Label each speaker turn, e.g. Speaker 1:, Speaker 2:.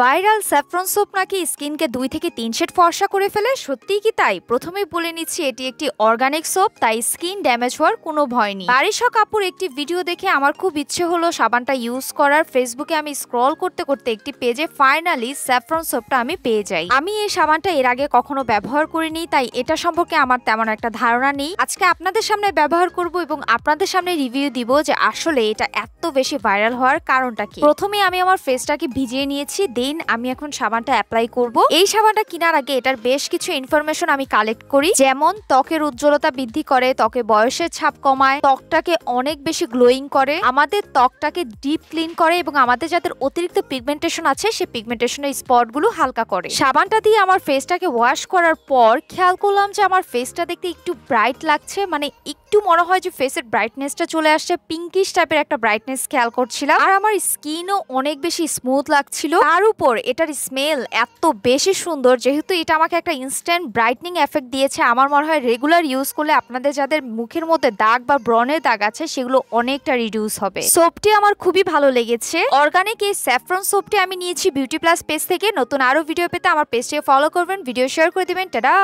Speaker 1: viral saffron soap নাকি স্কিনকে দুই থেকে তিন শেট ফর্সা করে ফেলে সত্যিই কি তাই প্রথমেই বলে নিচ্ছি এটি একটি অর্গানিক সোপ তাই স্কিন ড্যামেজ হওয়ার কোনো ভয় নেই বারিশা কাপুর একটি ভিডিও দেখে আমার খুব ইচ্ছে হলো সাবানটা ইউজ করার ফেসবুকে আমি স্ক্রল করতে করতে একটি পেজে ফাইনালি স্যাফ্রন সোপটা আমি পেয়ে যাই আমি এই সাবানটা এর আগে কখনো ব্যবহার করিনি তাই এটা সম্পর্কে আমার তেমন একটা ধারণা নেই আজকে আপনাদের সামনে ব্যবহার করব এবং আপনাদের সামনে রিভিউ দিব যে আসলে এটা এত বেশি ভাইরাল হওয়ার কারণটা কি প্রথমে আমি আমার ফেসটাকে ভিজিয়ে নিয়েছি দিন আমি এখন সাবানটা অ্যাপ্লাই করব এই সাবানটা কেনার আগে এটার বেশ কিছু ইনফরমেশন আমি কালেক্ট করি যেমন ত্বকের উজ্জ্বলতা বৃদ্ধি করে ত্বকে বয়সের ছাপ কমায় ত্বকটাকে অনেক বেশি গ্লোয়িং করে আমাদের ত্বকটাকে ডিপ ক্লিন করে এবং আমাদের যাদের অতিরিক্ত পিগমেন্টেশন আছে সে পিগমেন্টেশনের স্পটগুলো হালকা করে সাবানটা দিয়ে আমার ফেসটাকে ওয়াশ করার পর খেয়াল করলাম যে আমার ফেসটা দেখতে একটু ব্রাইট লাগছে মানে একটু মনে হয় যে ফেসের ব্রাইটনেসটা চলে আসছে পিঙ্কিশ টাইপের একটা ব্রাইটনেস খেয়াল করছিলাম আর আমার স্কিনও অনেক বেশি স্মুথ লাগছিল আরও উপর এটার স্মেল এত বেশি সুন্দর যেহেতু এটা আমাকে একটা ইনস্ট্যান্ট ব্রাইটনিং এফেক্ট দিয়েছে আমার মনে হয় রেগুলার ইউজ করলে আপনাদের যাদের মুখের মধ্যে দাগ বা ব্রনের দাগ আছে সেগুলো অনেকটা রিডিউস হবে সোপটি আমার খুবই ভালো লেগেছে অর্গানিক এই স্যাফ্রন সোপটি আমি নিয়েছি বিউটি প্লাস পেজ থেকে নতুন আরও ভিডিও পেতে আমার পেজটিকে ফলো করবেন ভিডিও শেয়ার করে দেবেন টাটা